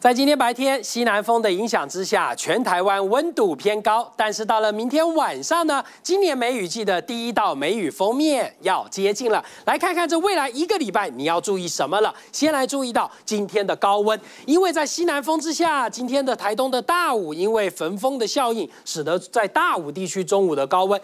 在今天白天西南风的影响之下，全台湾温度偏高。但是到了明天晚上呢，今年梅雨季的第一道梅雨封面要接近了。来看看这未来一个礼拜你要注意什么了。先来注意到今天的高温，因为在西南风之下，今天的台东的大武，因为焚风的效应，使得在大武地区中午的高温。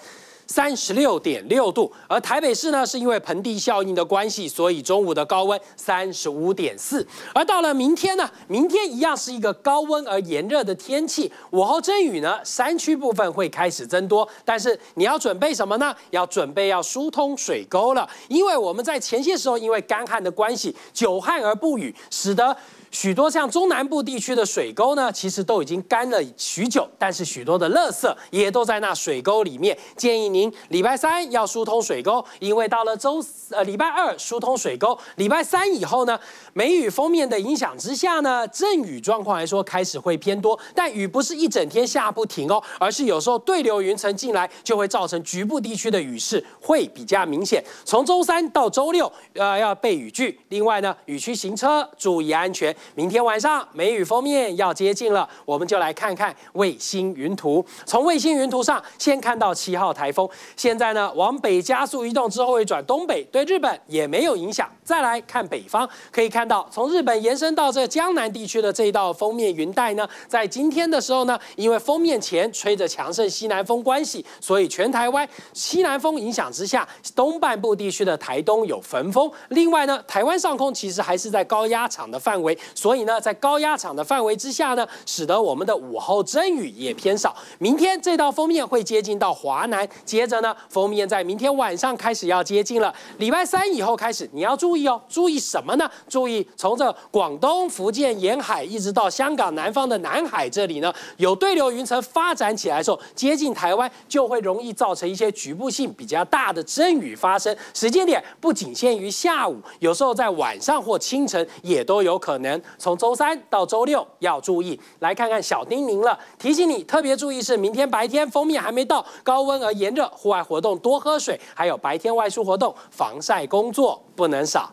三十六点六度，而台北市呢，是因为盆地效应的关系，所以中午的高温三十五点四。而到了明天呢，明天一样是一个高温而炎热的天气，午后阵雨呢，山区部分会开始增多。但是你要准备什么呢？要准备要疏通水沟了，因为我们在前些时候因为干旱的关系，久旱而不雨，使得。许多像中南部地区的水沟呢，其实都已经干了许久，但是许多的垃圾也都在那水沟里面。建议您礼拜三要疏通水沟，因为到了周呃礼拜二疏通水沟，礼拜三以后呢，梅雨封面的影响之下呢，阵雨状况来说开始会偏多，但雨不是一整天下不停哦，而是有时候对流云层进来就会造成局部地区的雨势会比较明显。从周三到周六，呃要备雨具，另外呢雨区行车注意安全。明天晚上梅雨封面要接近了，我们就来看看卫星云图。从卫星云图上，先看到七号台风，现在呢往北加速移动之后会转东北，对日本也没有影响。再来看北方，可以看到从日本延伸到这江南地区的这一道封面云带呢，在今天的时候呢，因为封面前吹着强盛西南风关系，所以全台湾西南风影响之下，东半部地区的台东有焚风。另外呢，台湾上空其实还是在高压场的范围。所以呢，在高压场的范围之下呢，使得我们的午后阵雨也偏少。明天这道封面会接近到华南，接着呢，封面在明天晚上开始要接近了。礼拜三以后开始，你要注意哦，注意什么呢？注意从这广东、福建沿海一直到香港、南方的南海这里呢，有对流云层发展起来时候，接近台湾就会容易造成一些局部性比较大的阵雨发生。时间点不仅限于下午，有时候在晚上或清晨也都有可能。从周三到周六要注意，来看看小叮咛了，提醒你特别注意是明天白天，封面还没到，高温而炎热，户外活动多喝水，还有白天外出活动，防晒工作不能少。